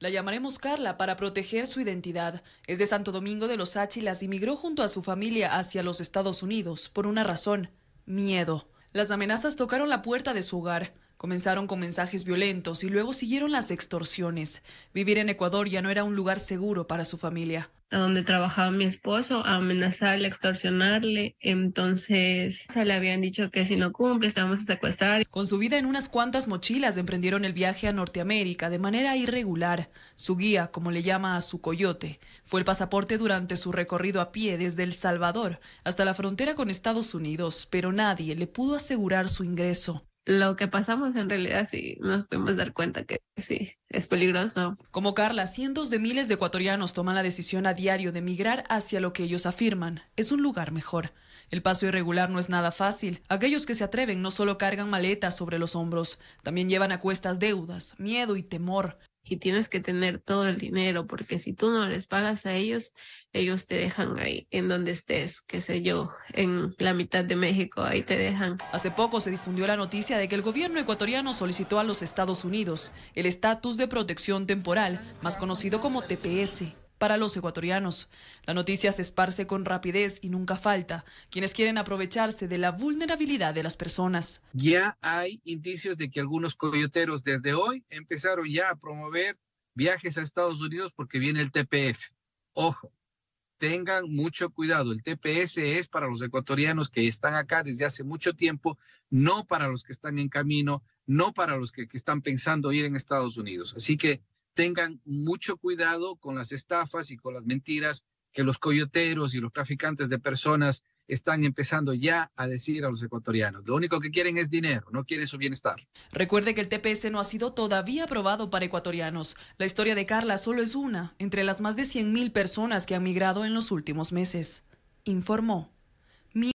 La llamaremos Carla para proteger su identidad. Es de Santo Domingo de los Áchilas y migró junto a su familia hacia los Estados Unidos por una razón, miedo. Las amenazas tocaron la puerta de su hogar. Comenzaron con mensajes violentos y luego siguieron las extorsiones. Vivir en Ecuador ya no era un lugar seguro para su familia. A donde trabajaba mi esposo, amenazarle, extorsionarle. Entonces se le habían dicho que si no cumple, se vamos a secuestrar. Con su vida en unas cuantas mochilas emprendieron el viaje a Norteamérica de manera irregular. Su guía, como le llama a su coyote, fue el pasaporte durante su recorrido a pie desde El Salvador hasta la frontera con Estados Unidos, pero nadie le pudo asegurar su ingreso lo que pasamos en realidad sí nos podemos dar cuenta que sí, es peligroso. Como Carla, cientos de miles de ecuatorianos toman la decisión a diario de migrar hacia lo que ellos afirman, es un lugar mejor. El paso irregular no es nada fácil. Aquellos que se atreven no solo cargan maletas sobre los hombros, también llevan a cuestas deudas, miedo y temor y tienes que tener todo el dinero, porque si tú no les pagas a ellos, ellos te dejan ahí, en donde estés, qué sé yo, en la mitad de México, ahí te dejan. Hace poco se difundió la noticia de que el gobierno ecuatoriano solicitó a los Estados Unidos el estatus de protección temporal, más conocido como TPS, para los ecuatorianos. La noticia se esparce con rapidez y nunca falta quienes quieren aprovecharse de la vulnerabilidad de las personas. Ya hay indicios de que algunos coyoteros desde hoy empezaron ya a promover viajes a Estados Unidos porque viene el TPS. Ojo, tengan mucho cuidado. El TPS es para los ecuatorianos que están acá desde hace mucho tiempo, no para los que están en camino, no para los que, que están pensando ir en Estados Unidos. Así que tengan mucho cuidado con las estafas y con las mentiras que los coyoteros y los traficantes de personas están empezando ya a decir a los ecuatorianos. Lo único que quieren es dinero, no quieren su bienestar. Recuerde que el TPS no ha sido todavía aprobado para ecuatorianos. La historia de Carla solo es una entre las más de 100.000 personas que han migrado en los últimos meses. Informó